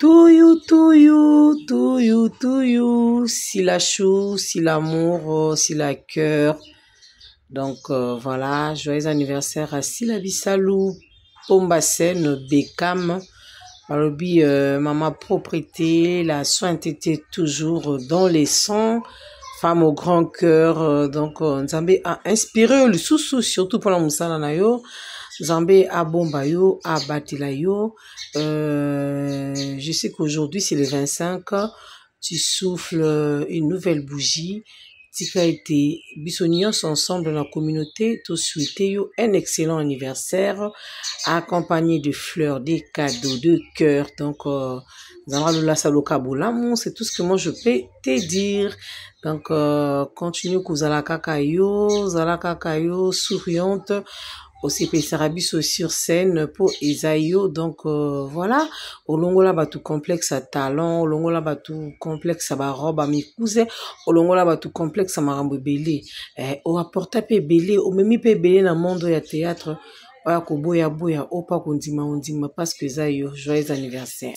Touyou, touyou, touyou, touyou. Si la chou, si l'amour, oh, si la cœur. Donc euh, voilà, joyeux anniversaire à Silabisalou, Pomba Bekam, Marobi, euh, Maman Propriété, la était toujours dans les sons, femme au grand cœur. Euh, donc, euh, Nzambé a inspiré le sous-sous, surtout pour la Moussa Nanayo. Zambé à Bombayo, à euh, je sais qu'aujourd'hui, c'est le 25. Tu souffles euh, une nouvelle bougie. tu as été nyonso ensemble dans la communauté Tu souhaites un excellent anniversaire accompagné de fleurs des cadeaux de cœurs. donc euh, la la c'est tout ce que moi je peux te dire donc euh, continue kozala vous yo à la souriante osepelisa biso sur scène mpo eza yo donc euh, voilà olongola bato complexe ya talent olongola bato complexe ya barobe ya mikuse olongola bato complexe ya makambo ebele eh, oaporta mpe ebele omemi mpe ebele na monde ya théâtre oya koboyaboya opa kondima ondima parce que eza yo joyeux anniversaire